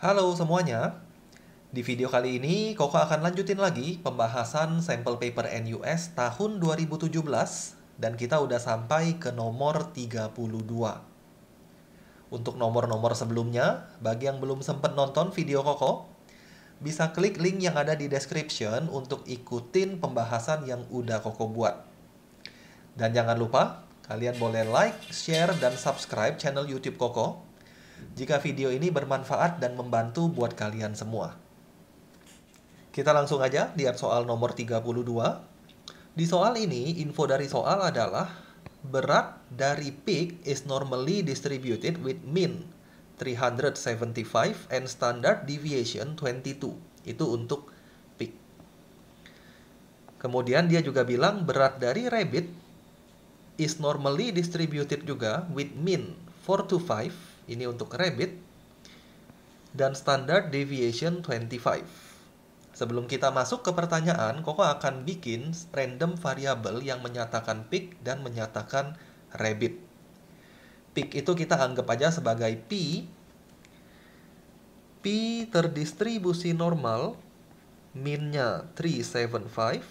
Halo semuanya, di video kali ini Koko akan lanjutin lagi pembahasan sampel paper NUS tahun 2017 dan kita udah sampai ke nomor 32. Untuk nomor-nomor sebelumnya, bagi yang belum sempat nonton video Koko, bisa klik link yang ada di description untuk ikutin pembahasan yang udah Koko buat. Dan jangan lupa, kalian boleh like, share, dan subscribe channel YouTube Koko jika video ini bermanfaat dan membantu buat kalian semua. Kita langsung aja lihat soal nomor 32. Di soal ini, info dari soal adalah berat dari peak is normally distributed with mean 375 and standard deviation 22. Itu untuk peak. Kemudian dia juga bilang berat dari rabbit is normally distributed juga with mean 4 to 5 ini untuk rabbit. Dan standard deviation 25. Sebelum kita masuk ke pertanyaan, Koko akan bikin random variable yang menyatakan pick dan menyatakan rabbit. Pick itu kita anggap aja sebagai P. P terdistribusi normal, minnya 375,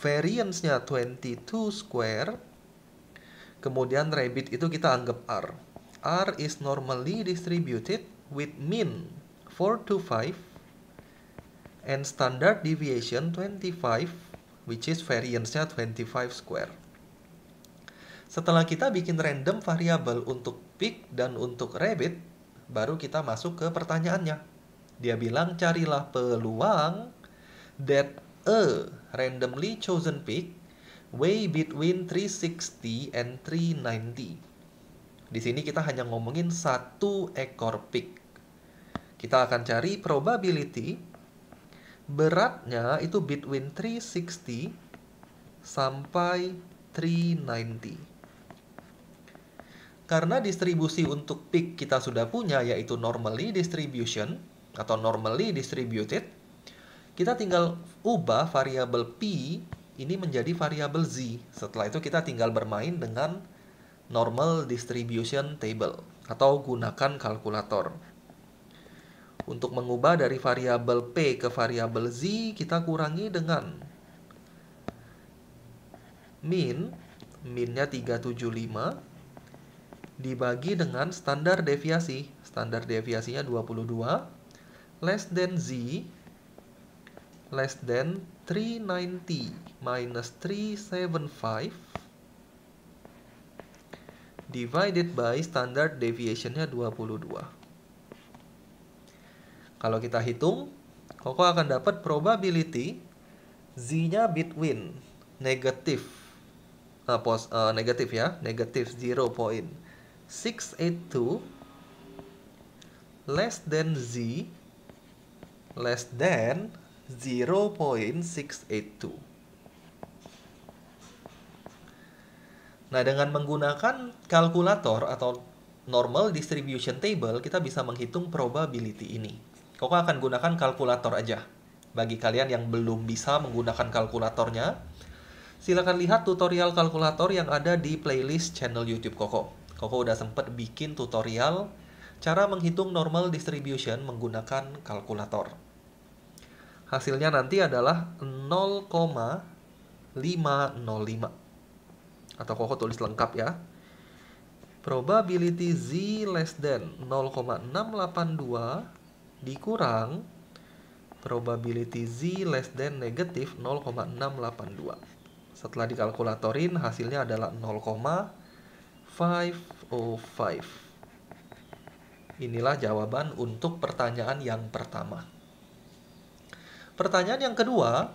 variance-nya 22 square, kemudian rabbit itu kita anggap R. R is normally distributed with mean 4 to 5 and standard deviation 25 which is variance-nya 25 square. Setelah kita bikin random variable untuk pig dan untuk rabbit, baru kita masuk ke pertanyaannya. Dia bilang carilah peluang that a randomly chosen pig weigh between 360 and 390. Di sini kita hanya ngomongin satu ekor pik. Kita akan cari probability beratnya itu between 360 sampai 390. Karena distribusi untuk pik kita sudah punya yaitu normally distribution atau normally distributed, kita tinggal ubah variabel p ini menjadi variabel z. Setelah itu kita tinggal bermain dengan normal distribution table atau gunakan kalkulator. Untuk mengubah dari variabel P ke variabel Z, kita kurangi dengan min, minnya 375, dibagi dengan standar deviasi. Standar deviasinya 22 less than z less than 390 minus 375 divided by standard deviationnya 22. Kalau kita hitung, Koko akan dapat probability z-nya between negatif uh, eh, pos, uh, eh, negatif ya, negatif 0.682 less than z less than 0.682. Nah, dengan menggunakan kalkulator atau normal distribution table, kita bisa menghitung probability ini. Koko akan gunakan kalkulator aja. Bagi kalian yang belum bisa menggunakan kalkulatornya, silakan lihat tutorial kalkulator yang ada di playlist channel YouTube Koko. Koko udah sempet bikin tutorial cara menghitung normal distribution menggunakan kalkulator. Hasilnya nanti adalah 0,505 atau koko tulis lengkap ya probability z less than 0,682 dikurang probability z less than negatif 0,682 setelah dikalkulatorin hasilnya adalah 0,505 Inilah jawaban untuk pertanyaan yang pertama. Pertanyaan yang kedua,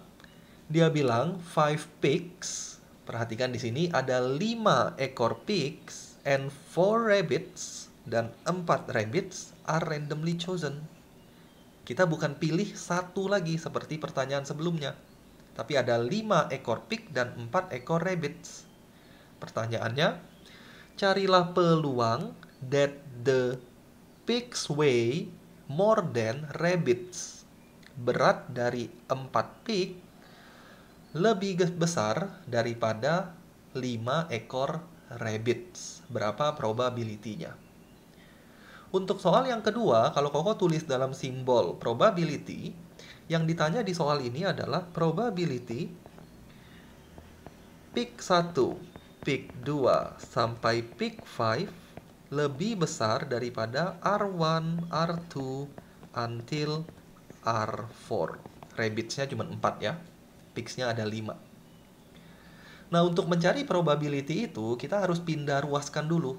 dia bilang 5 pigs Perhatikan di sini ada 5 ekor pigs and 4 rabbits dan 4 rabbits are randomly chosen. Kita bukan pilih satu lagi seperti pertanyaan sebelumnya, tapi ada 5 ekor pig dan 4 ekor rabbits. Pertanyaannya, carilah peluang that the pigs weigh more than rabbits. Berat dari 4 pig lebih besar daripada 5 ekor rabbits. Berapa probability-nya? Untuk soal yang kedua, kalau Koko tulis dalam simbol probability, yang ditanya di soal ini adalah probability pick 1, pick 2, sampai pick 5 lebih besar daripada R1, R2, until R4. Rabbitsnya cuma 4 ya. Pixnya ada 5. Nah, untuk mencari probability itu, kita harus pindah ruaskan dulu.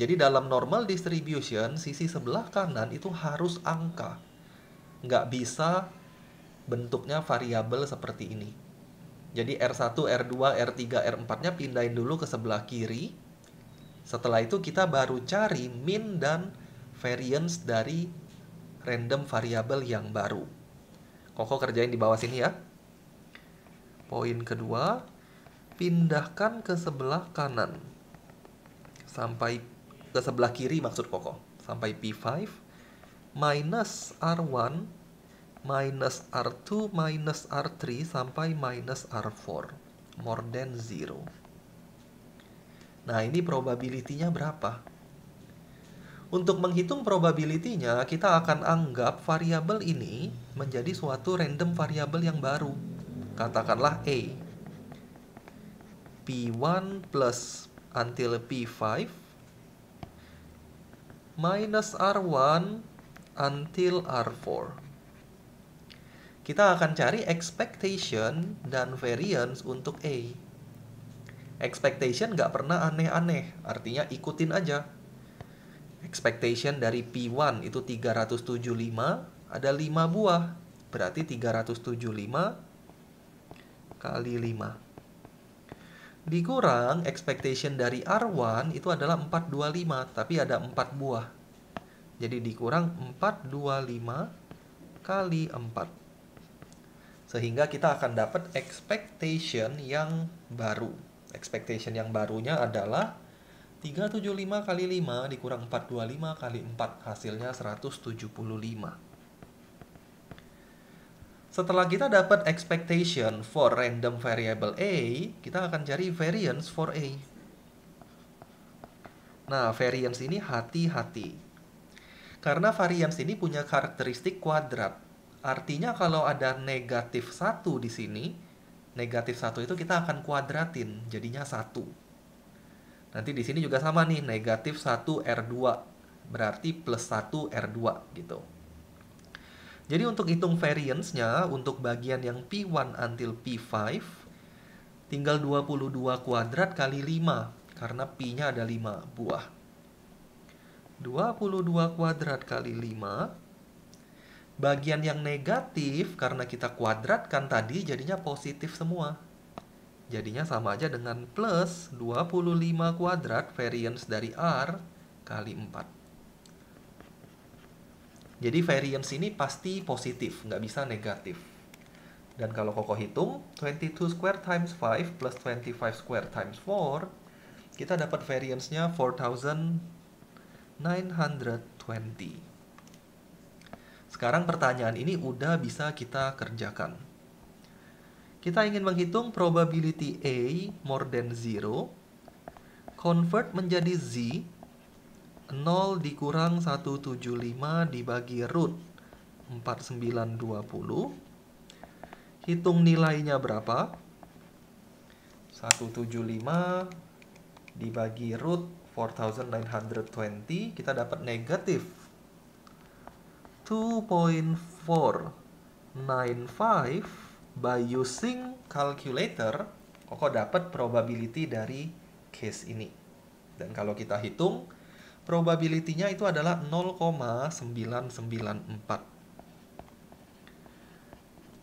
Jadi dalam normal distribution, sisi sebelah kanan itu harus angka. Nggak bisa bentuknya variabel seperti ini. Jadi R1, R2, R3, R4-nya pindahin dulu ke sebelah kiri. Setelah itu kita baru cari min dan variance dari random variabel yang baru. Koko kerjain di bawah sini ya. Poin kedua, pindahkan ke sebelah kanan. Sampai ke sebelah kiri maksud kokoh. Sampai P5 minus R1 minus R2 minus R3 sampai minus R4. More than zero. Nah, ini probability-nya berapa? Untuk menghitung probability-nya, kita akan anggap variabel ini menjadi suatu random variabel yang baru katakanlah A. P1 plus until P5 minus R1 until R4. Kita akan cari expectation dan variance untuk A. Expectation nggak pernah aneh-aneh, artinya ikutin aja. Expectation dari P1 itu 375, ada 5 buah, berarti 375 kali 5. Dikurang expectation dari R1 itu adalah 425, tapi ada 4 buah. Jadi dikurang 425 kali 4. Sehingga kita akan dapat expectation yang baru. Expectation yang barunya adalah 375 kali 5 dikurang 425 kali 4 hasilnya 175. Setelah kita dapat expectation for random variable A, kita akan cari variance for A. Nah, variance ini hati-hati. Karena variance ini punya karakteristik kuadrat. Artinya kalau ada negatif 1 di sini, negatif 1 itu kita akan kuadratin, jadinya 1. Nanti di sini juga sama nih, negatif 1 R2. Berarti plus 1 R2 gitu. Jadi untuk hitung variance-nya untuk bagian yang P1 until P5 tinggal 22 kuadrat kali 5 karena P-nya ada 5 buah. 22 kuadrat kali 5 bagian yang negatif karena kita kuadratkan tadi jadinya positif semua. Jadinya sama aja dengan plus 25 kuadrat variance dari R kali 4. Jadi variance ini pasti positif, nggak bisa negatif. Dan kalau Koko hitung, 22 square times 5 plus 25 square times 4, kita dapat variance-nya 4920. Sekarang pertanyaan ini udah bisa kita kerjakan. Kita ingin menghitung probability A more than 0, convert menjadi Z, 0 dikurang 175 dibagi root 4920. Hitung nilainya berapa? 175 dibagi root 4920, kita dapat negatif 2.495 by using calculator, kok dapat probability dari case ini. Dan kalau kita hitung, probability-nya itu adalah 0,994.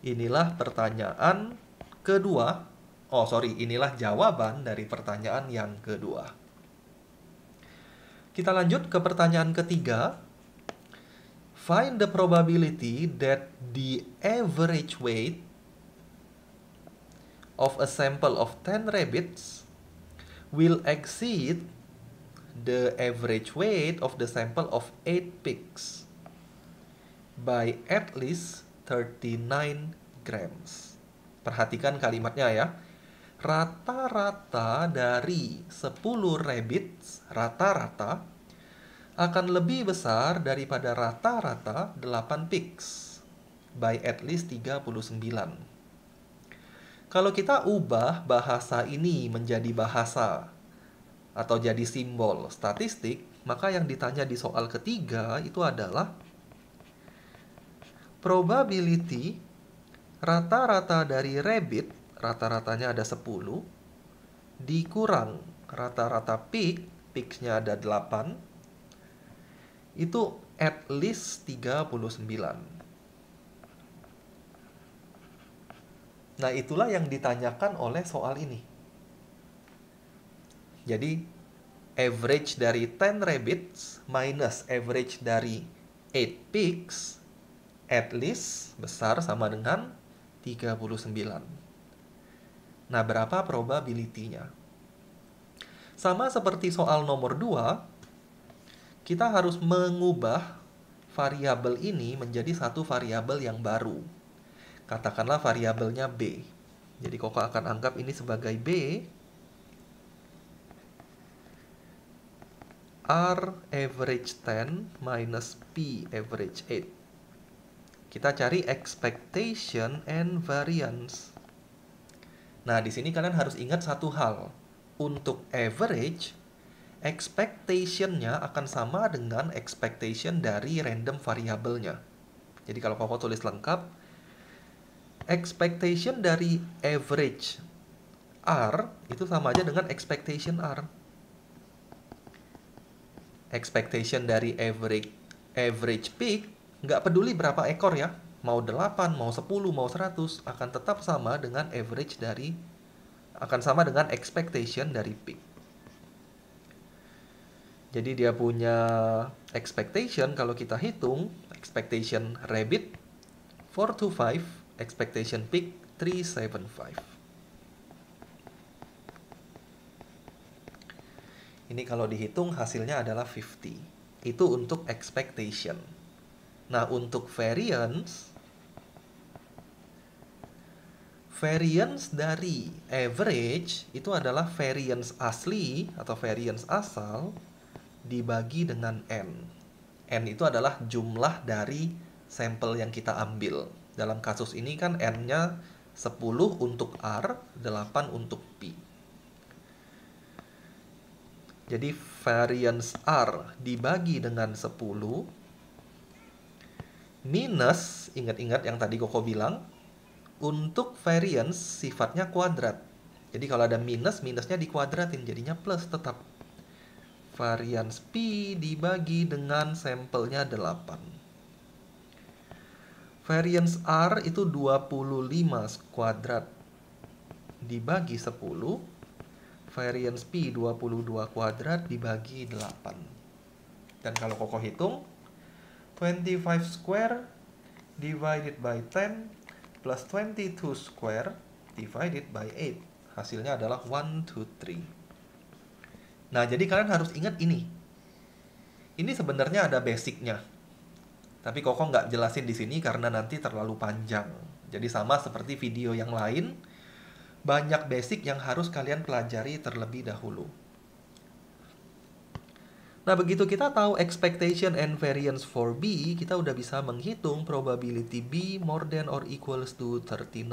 Inilah pertanyaan kedua. Oh, sorry, inilah jawaban dari pertanyaan yang kedua. Kita lanjut ke pertanyaan ketiga. Find the probability that the average weight of a sample of 10 rabbits will exceed the average weight of the sample of 8 pigs by at least 39 grams. Perhatikan kalimatnya ya. Rata-rata dari 10 rabbits, rata-rata, akan lebih besar daripada rata-rata 8 pigs by at least 39. Kalau kita ubah bahasa ini menjadi bahasa atau jadi simbol statistik, maka yang ditanya di soal ketiga itu adalah probability rata-rata dari rabbit, rata-ratanya ada 10, dikurang rata-rata peak, peaknya ada 8, itu at least 39. Nah, itulah yang ditanyakan oleh soal ini. Jadi average dari 10 rabbits minus average dari 8 pigs at least besar sama dengan 39. Nah, berapa probability-nya? Sama seperti soal nomor 2, kita harus mengubah variabel ini menjadi satu variabel yang baru. Katakanlah variabelnya B. Jadi Koko akan anggap ini sebagai B R average 10 minus P average 8. Kita cari expectation and variance. Nah, di sini kalian harus ingat satu hal. Untuk average, expectation-nya akan sama dengan expectation dari random variabelnya. Jadi kalau kau tulis lengkap, expectation dari average R itu sama aja dengan expectation R expectation dari average average peak nggak peduli berapa ekor ya mau 8 mau 10 mau 100 akan tetap sama dengan average dari akan sama dengan expectation dari peak jadi dia punya expectation kalau kita hitung expectation rabbit 4 to 5 expectation peak 375 Ini kalau dihitung hasilnya adalah 50. Itu untuk expectation. Nah, untuk variance variance dari average itu adalah variance asli atau variance asal dibagi dengan n. n itu adalah jumlah dari sampel yang kita ambil. Dalam kasus ini kan n-nya 10 untuk R, 8 untuk P. Jadi variance R dibagi dengan 10 minus, ingat-ingat yang tadi Koko bilang, untuk variance sifatnya kuadrat. Jadi kalau ada minus, minusnya dikuadratin, jadinya plus tetap. Variance P dibagi dengan sampelnya 8. Variance R itu 25 kuadrat dibagi 10 variance P 22 kuadrat dibagi 8. Dan kalau kokoh hitung, 25 square divided by 10 plus 22 square divided by 8. Hasilnya adalah 1, 2, 3. Nah, jadi kalian harus ingat ini. Ini sebenarnya ada basicnya. Tapi Koko nggak jelasin di sini karena nanti terlalu panjang. Jadi sama seperti video yang lain, banyak basic yang harus kalian pelajari terlebih dahulu. Nah, begitu kita tahu expectation and variance for B, kita udah bisa menghitung probability B more than or equals to 39.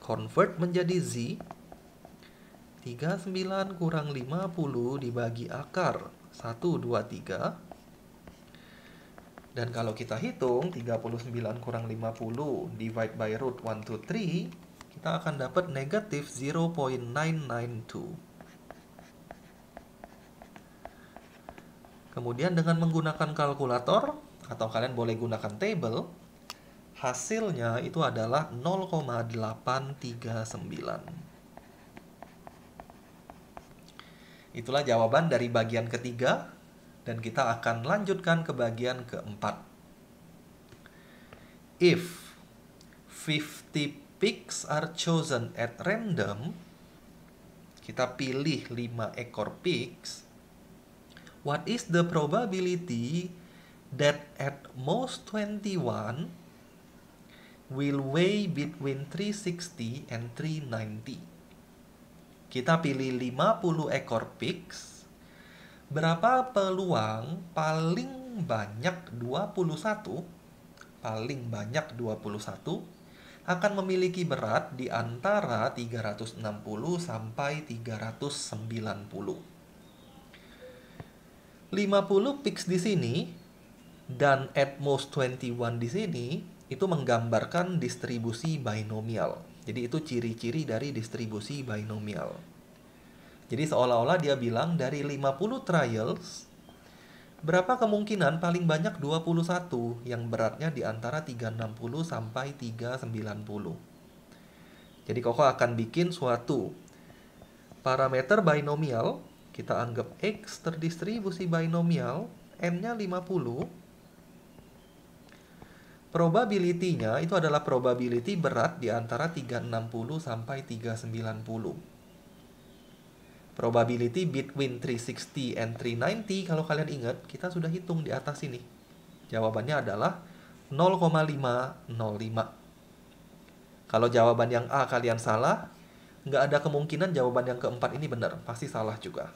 Convert menjadi Z. 39 kurang 50 dibagi akar. 1, 2, 3. Dan kalau kita hitung, 39 kurang 50 divide by root 1, 2, 3, kita akan dapat negatif 0.992. Kemudian dengan menggunakan kalkulator atau kalian boleh gunakan table, hasilnya itu adalah 0,839. Itulah jawaban dari bagian ketiga dan kita akan lanjutkan ke bagian keempat. If 50% pigs are chosen at random, kita pilih 5 ekor pigs, what is the probability that at most 21 will weigh between 360 and 390? Kita pilih 50 ekor pigs, berapa peluang paling banyak 21 paling banyak 21 akan memiliki berat di antara 360 sampai 390. 50 pix di sini dan at most 21 di sini itu menggambarkan distribusi binomial. Jadi itu ciri-ciri dari distribusi binomial. Jadi seolah-olah dia bilang dari 50 trials Berapa kemungkinan paling banyak 21 yang beratnya di antara 360 sampai 390. Jadi Koko akan bikin suatu parameter binomial, kita anggap X terdistribusi binomial, N-nya 50, probability-nya itu adalah probability berat di antara 360 sampai 390 probability between 360 and 390 kalau kalian ingat kita sudah hitung di atas ini jawabannya adalah 0,505 kalau jawaban yang A kalian salah nggak ada kemungkinan jawaban yang keempat ini benar pasti salah juga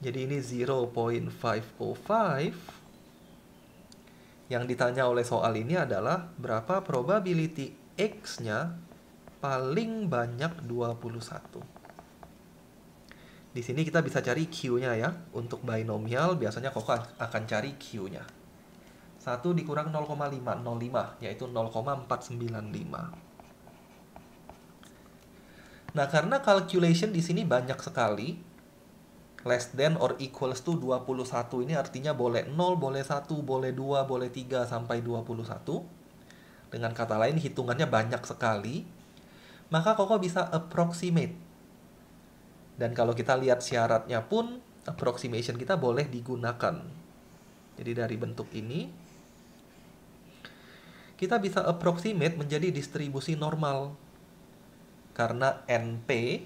jadi ini 0.505 yang ditanya oleh soal ini adalah berapa probability X-nya paling banyak 21. Di sini kita bisa cari Q-nya ya. Untuk binomial biasanya Koko akan cari Q-nya. 1 dikurang 0,5, yaitu 0,495. Nah, karena calculation di sini banyak sekali, less than or equals to 21 ini artinya boleh 0, boleh 1, boleh 2, boleh 3, sampai 21. Dengan kata lain, hitungannya banyak sekali. Maka Koko bisa approximate dan kalau kita lihat syaratnya pun approximation kita boleh digunakan. Jadi dari bentuk ini kita bisa approximate menjadi distribusi normal karena NP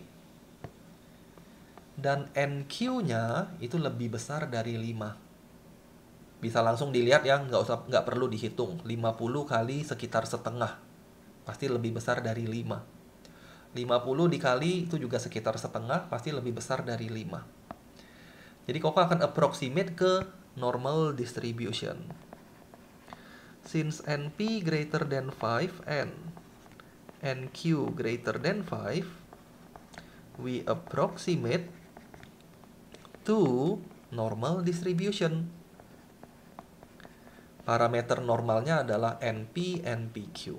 dan NQ-nya itu lebih besar dari 5. Bisa langsung dilihat ya, nggak usah nggak perlu dihitung. 50 kali sekitar setengah. Pasti lebih besar dari 5. 50 dikali itu juga sekitar setengah, pasti lebih besar dari 5. Jadi Koko akan approximate ke normal distribution. Since NP greater than 5 and NQ greater than 5, we approximate to normal distribution. Parameter normalnya adalah NP, NPQ.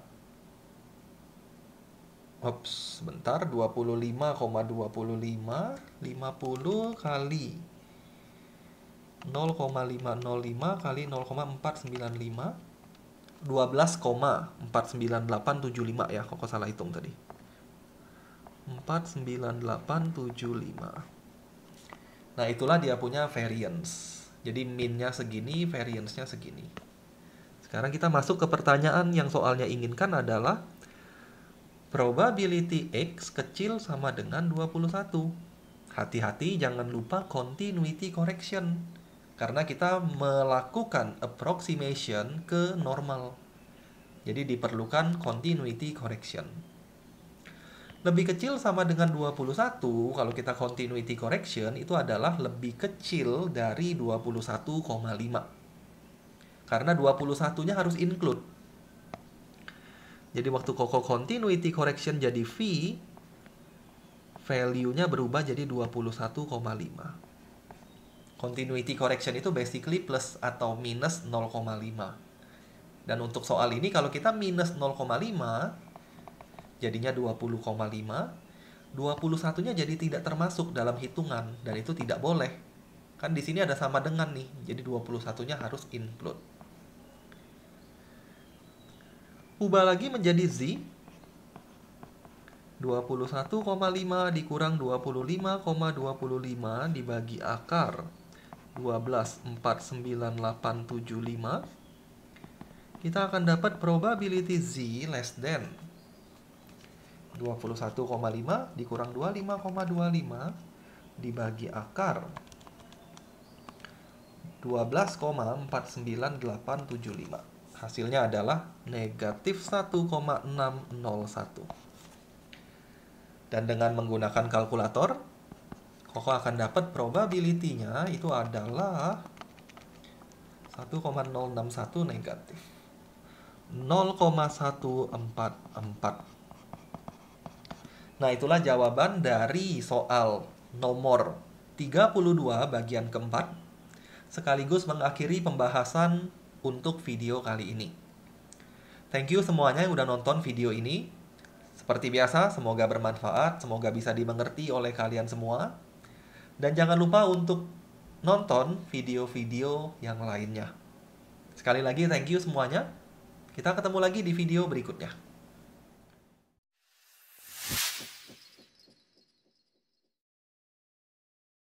Ops, sebentar 25,25 25 kali 0,505 kali 0,495 12,49875 ya kok salah hitung tadi 49875 Nah itulah dia punya variance Jadi minnya segini, variance-nya segini Sekarang kita masuk ke pertanyaan yang soalnya inginkan adalah probability X kecil sama dengan 21. Hati-hati jangan lupa continuity correction, karena kita melakukan approximation ke normal. Jadi diperlukan continuity correction. Lebih kecil sama dengan 21, kalau kita continuity correction itu adalah lebih kecil dari 21,5. Karena 21-nya harus include jadi waktu Koko continuity correction jadi V, value-nya berubah jadi 21,5. Continuity correction itu basically plus atau minus 0,5. Dan untuk soal ini kalau kita minus 0,5, jadinya 20,5. 21-nya jadi tidak termasuk dalam hitungan dan itu tidak boleh. Kan di sini ada sama dengan nih. Jadi 21-nya harus include. ubah lagi menjadi Z 21,5 dikurang 25,25 dibagi akar 12,49875 kita akan dapat probability Z less than 21,5 dikurang 25,25 dibagi akar 12,49875 Hasilnya adalah negatif 1,601. Dan dengan menggunakan kalkulator, Koko akan dapat probability-nya itu adalah 1,061 negatif. 0,144. Nah, itulah jawaban dari soal nomor 32 bagian keempat sekaligus mengakhiri pembahasan untuk video kali ini. Thank you semuanya yang udah nonton video ini. Seperti biasa, semoga bermanfaat, semoga bisa dimengerti oleh kalian semua. Dan jangan lupa untuk nonton video-video yang lainnya. Sekali lagi, thank you semuanya. Kita ketemu lagi di video berikutnya.